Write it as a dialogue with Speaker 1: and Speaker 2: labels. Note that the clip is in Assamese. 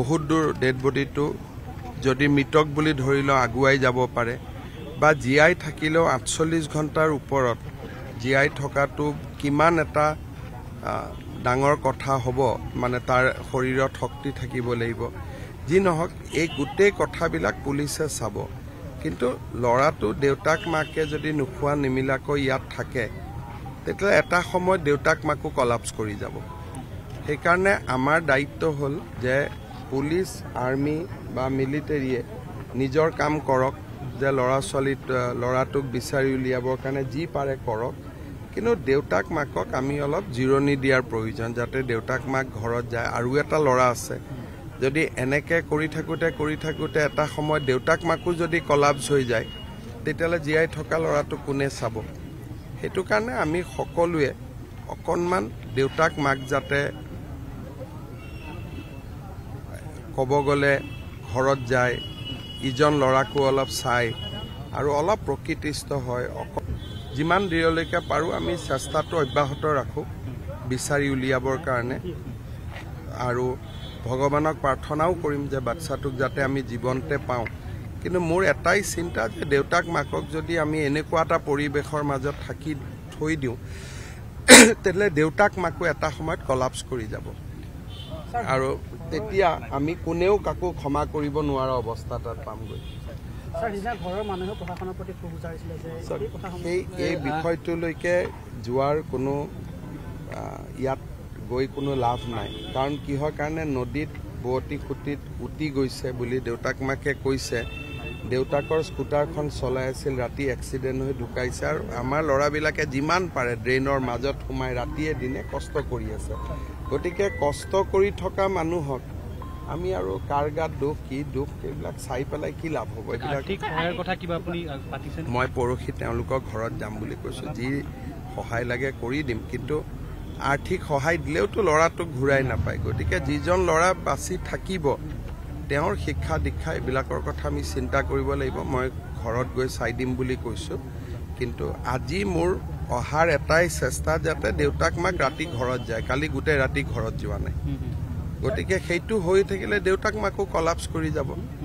Speaker 1: বহুত দূৰ ডেড বডিটো যদি মৃতক বুলি ধৰি লওঁ আগুৱাই যাব পাৰে বা জীয়াই থাকিলেও আঠচল্লিছ ঘণ্টাৰ ওপৰত জীয়াই থকাটো কিমান এটা ডাঙৰ কথা হ'ব মানে তাৰ শৰীৰত শক্তি থাকিব লাগিব যি নহওক এই গোটেই কথাবিলাক পুলিচে চাব কিন্তু ল'ৰাটো দেউতাক মাকে যদি নোখোৱা নিমিলাকৈ ইয়াত থাকে তেতিয়া এটা সময়ত দেউতাক মাকো কলাপছ কৰি যাব সেইকাৰণে আমাৰ দায়িত্ব হ'ল যে পুলিচ আৰ্মি বা মিলিটেৰীয়ে নিজৰ কাম কৰক যে ল'ৰা ছোৱালী ল'ৰাটোক বিচাৰি উলিয়াবৰ কাৰণে যি পাৰে কৰক কিন্তু দেউতাক মাকক আমি অলপ জিৰণি দিয়াৰ প্ৰয়োজন যাতে দেউতাক মাক ঘৰত যায় আৰু এটা ল'ৰা আছে যদি এনেকৈ কৰি থাকোঁতে কৰি থাকোঁতে এটা সময়ত দেউতাক মাকো যদি কলাপছ হৈ যায় তেতিয়াহ'লে জীয়াই থকা ল'ৰাটো কোনে চাব সেইটো কাৰণে আমি সকলোৱে অকণমান দেউতাক মাক যাতে কব গলে ঘৰত যায় ইজন লৰাকো অলপ চাই আৰু অলপ প্ৰকৃতিস্থ হয় অক যিমান দেৰিলৈকে পাৰোঁ আমি চেষ্টাটো অব্যাহত ৰাখোঁ বিচাৰি উলিয়াবৰ কাৰণে আৰু ভগৱানক প্ৰাৰ্থনাও কৰিম যে বাচ্ছাটোক যাতে আমি জীৱনতে পাওঁ কিন্তু মোৰ এটাই চিন্তা যে দেউতাক মাকক যদি আমি এনেকুৱা এটা পৰিৱেশৰ মাজত থাকি থৈ দিওঁ তেতিয়াহ'লে দেউতাক মাকো এটা সময়ত কলাপছ কৰি যাব আৰু তেতিয়া আমি কোনেও কাকো ক্ষমা কৰিব নোৱাৰা অৱস্থা তাত পামগৈ সেই এই বিষয়টোলৈকে যোৱাৰ কোনো ইয়াত গৈ কোনো লাভ নাই কাৰণ কিহৰ কাৰণে নদীত বোৱতী খুটিত উটি গৈছে বুলি দেউতাক মাকে কৈছে দেউতাকৰ স্কুটাৰখন চলাই আছিল ৰাতি এক্সিডেণ্ট হৈ ঢুকাইছে আৰু আমাৰ ল'ৰাবিলাকে যিমান পাৰে ড্ৰেইনৰ মাজত সোমাই ৰাতিয়ে দিনে কষ্ট কৰি আছে গতিকে কষ্ট কৰি থকা মানুহক আমি আৰু কাৰ গাত দুখ কি দুখ এইবিলাক চাই পেলাই কি লাভ হ'ব মই পৰহি তেওঁলোকৰ ঘৰত যাম বুলি কৈছোঁ যি সহায় লাগে কৰি দিম কিন্তু আৰ্থিক সহায় দিলেওতো ল'ৰাটোক ঘূৰাই নাপায় গতিকে যিজন ল'ৰা বাচি থাকিব তেওঁৰ শিক্ষা দীক্ষা এইবিলাকৰ কথা আমি চিন্তা কৰিব লাগিব মই ঘৰত গৈ চাই দিম বুলি কৈছোঁ কিন্তু আজি মোৰ অহাৰ এটাই চেষ্টা যাতে দেউতাক মাক ৰাতি ঘৰত যায় কালি গোটেই ৰাতি ঘৰত যোৱা নাই গতিকে সেইটো হৈ থাকিলে দেউতাক মাকো কলাপছ কৰি যাব